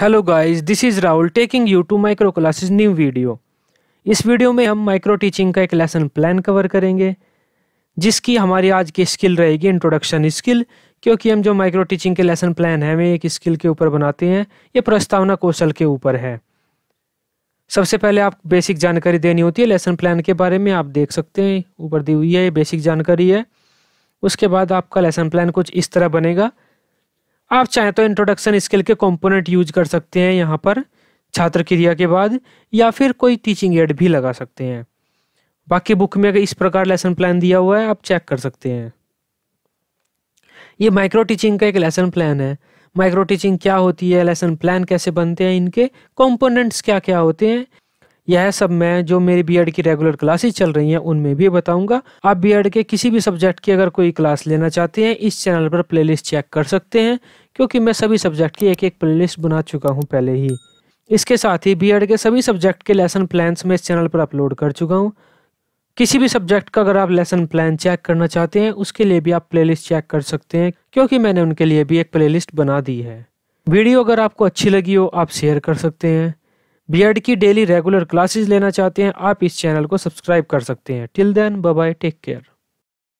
hello guys this is Rahul taking you to micro classes new video इस वीडियो में हम माइक्रो टीचिंग का एक लेसन प्लान कवर करेंगे जिसकी हमारी आज की स्किल रहेगी इंट्रोडक्शन स्किल क्योंकि हम जो माइक्रो टीचिंग के लेसन प्लान है वे एक स्किल के ऊपर बनाते हैं ये प्रस्तावना कौशल के ऊपर है सबसे पहले आप बेसिक जानकारी देनी होती है लेसन प्लान के बारे में आप देख सकते हैं ऊपर दी हुई है ये बेसिक जानकारी है उसके बाद आपका लेसन प्लान कुछ इस तरह बनेगा आप चाहें तो इंट्रोडक्शन स्किल के कंपोनेंट यूज कर सकते हैं यहाँ पर छात्र क्रिया के बाद या फिर कोई टीचिंग एड भी लगा सकते हैं बाकी बुक में अगर इस प्रकार लेसन प्लान दिया हुआ है आप चेक कर सकते हैं ये माइक्रो टीचिंग का एक लेसन प्लान है माइक्रो टीचिंग क्या होती है लेसन प्लान कैसे बनते हैं इनके कंपोनेंट्स क्या क्या होते हैं यह सब मैं जो मेरी बीएड की रेगुलर क्लासेस चल रही हैं उनमें भी बताऊंगा आप बीएड के किसी भी सब्जेक्ट की अगर कोई क्लास लेना चाहते हैं इस चैनल पर प्लेलिस्ट चेक कर सकते हैं क्योंकि मैं सभी सब्जेक्ट की एक एक प्लेलिस्ट बना चुका हूँ पहले ही इसके साथ ही बीएड के सभी सब्जेक्ट के लेसन प्लान्स मैं इस चैनल पर अपलोड कर चुका हूँ किसी भी सब्जेक्ट का अगर आप लेसन प्लान चेक करना चाहते हैं उसके लिए भी आप प्लेलिस्ट चेक कर सकते हैं क्योंकि मैंने उनके लिए भी एक प्लेलिस्ट बना दी है वीडियो अगर आपको अच्छी लगी हो आप शेयर कर सकते हैं बीएड की डेली रेगुलर क्लासेस लेना चाहते हैं आप इस चैनल को सब्सक्राइब कर सकते हैं till then bye take care